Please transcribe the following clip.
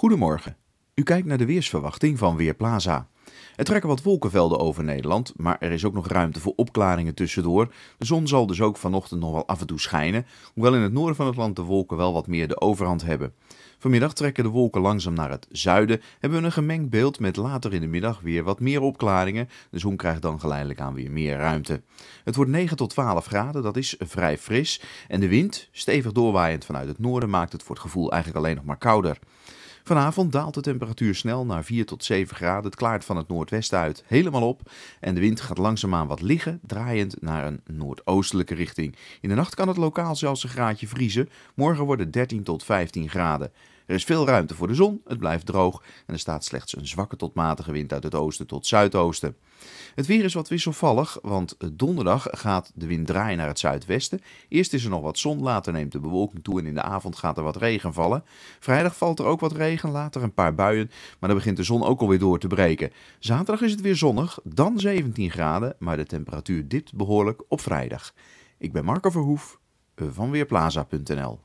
Goedemorgen. U kijkt naar de weersverwachting van Weerplaza. Er trekken wat wolkenvelden over Nederland, maar er is ook nog ruimte voor opklaringen tussendoor. De zon zal dus ook vanochtend nog wel af en toe schijnen, hoewel in het noorden van het land de wolken wel wat meer de overhand hebben. Vanmiddag trekken de wolken langzaam naar het zuiden, hebben we een gemengd beeld met later in de middag weer wat meer opklaringen. De zon krijgt dan geleidelijk aan weer meer ruimte. Het wordt 9 tot 12 graden, dat is vrij fris. En de wind, stevig doorwaaiend vanuit het noorden, maakt het voor het gevoel eigenlijk alleen nog maar kouder. Vanavond daalt de temperatuur snel naar 4 tot 7 graden. Het klaart van het noordwesten uit helemaal op. En de wind gaat langzaamaan wat liggen, draaiend naar een noordoostelijke richting. In de nacht kan het lokaal zelfs een graadje vriezen. Morgen worden 13 tot 15 graden. Er is veel ruimte voor de zon, het blijft droog en er staat slechts een zwakke tot matige wind uit het oosten tot zuidoosten. Het weer is wat wisselvallig, want eh, donderdag gaat de wind draaien naar het zuidwesten. Eerst is er nog wat zon, later neemt de bewolking toe en in de avond gaat er wat regen vallen. Vrijdag valt er ook wat regen, later een paar buien, maar dan begint de zon ook alweer door te breken. Zaterdag is het weer zonnig, dan 17 graden, maar de temperatuur dipt behoorlijk op vrijdag. Ik ben Marco Verhoef eh, van Weerplaza.nl